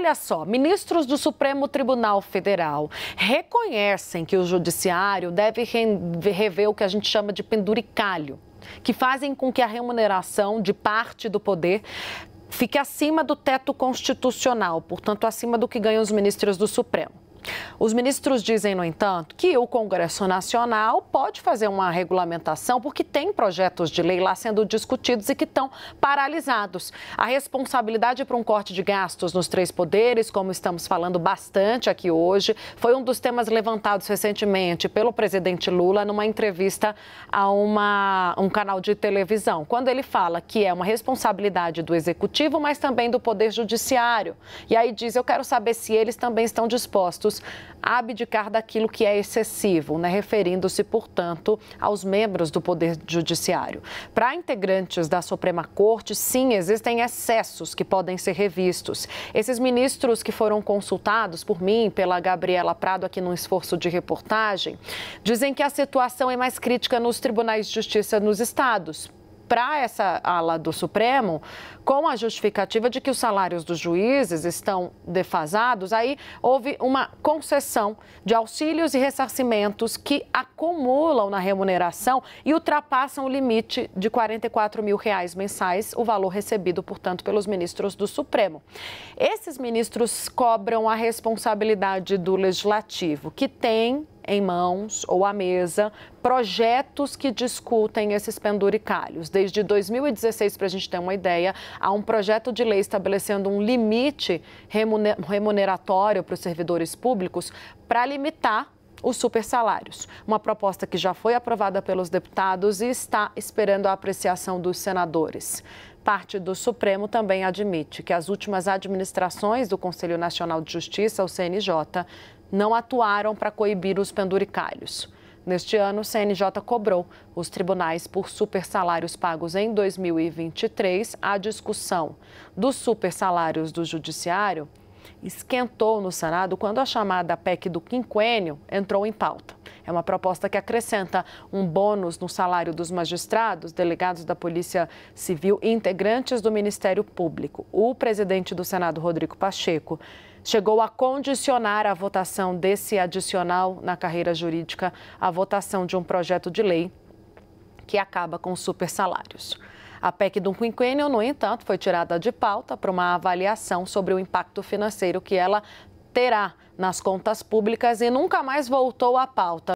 Olha só, ministros do Supremo Tribunal Federal reconhecem que o judiciário deve rever o que a gente chama de penduricalho, que fazem com que a remuneração de parte do poder fique acima do teto constitucional, portanto, acima do que ganham os ministros do Supremo. Os ministros dizem, no entanto, que o Congresso Nacional pode fazer uma regulamentação porque tem projetos de lei lá sendo discutidos e que estão paralisados. A responsabilidade para um corte de gastos nos três poderes, como estamos falando bastante aqui hoje, foi um dos temas levantados recentemente pelo presidente Lula numa entrevista a uma, um canal de televisão, quando ele fala que é uma responsabilidade do executivo, mas também do poder judiciário. E aí diz: eu quero saber se eles também estão dispostos abdicar daquilo que é excessivo, né? referindo-se, portanto, aos membros do Poder Judiciário. Para integrantes da Suprema Corte, sim, existem excessos que podem ser revistos. Esses ministros que foram consultados por mim, pela Gabriela Prado, aqui no esforço de reportagem, dizem que a situação é mais crítica nos tribunais de justiça nos estados para essa ala do Supremo com a justificativa de que os salários dos juízes estão defasados, aí houve uma concessão de auxílios e ressarcimentos que acumulam na remuneração e ultrapassam o limite de 44 mil reais mensais, o valor recebido, portanto, pelos ministros do Supremo. Esses ministros cobram a responsabilidade do legislativo, que tem em mãos ou à mesa projetos que discutem esses penduricalhos. Desde 2016, para a gente ter uma ideia, há um projeto de lei estabelecendo um limite remuneratório para os servidores públicos para limitar os supersalários. Uma proposta que já foi aprovada pelos deputados e está esperando a apreciação dos senadores. Parte do Supremo também admite que as últimas administrações do Conselho Nacional de Justiça, o CNJ, não atuaram para coibir os penduricalhos. Neste ano, o CNJ cobrou os tribunais por supersalários pagos em 2023 a discussão dos supersalários do Judiciário esquentou no Senado quando a chamada PEC do quinquênio entrou em pauta. É uma proposta que acrescenta um bônus no salário dos magistrados, delegados da Polícia Civil e integrantes do Ministério Público. O presidente do Senado, Rodrigo Pacheco, chegou a condicionar a votação desse adicional na carreira jurídica à votação de um projeto de lei que acaba com super salários. A PEC do quinquênio, no entanto, foi tirada de pauta para uma avaliação sobre o impacto financeiro que ela terá nas contas públicas e nunca mais voltou à pauta.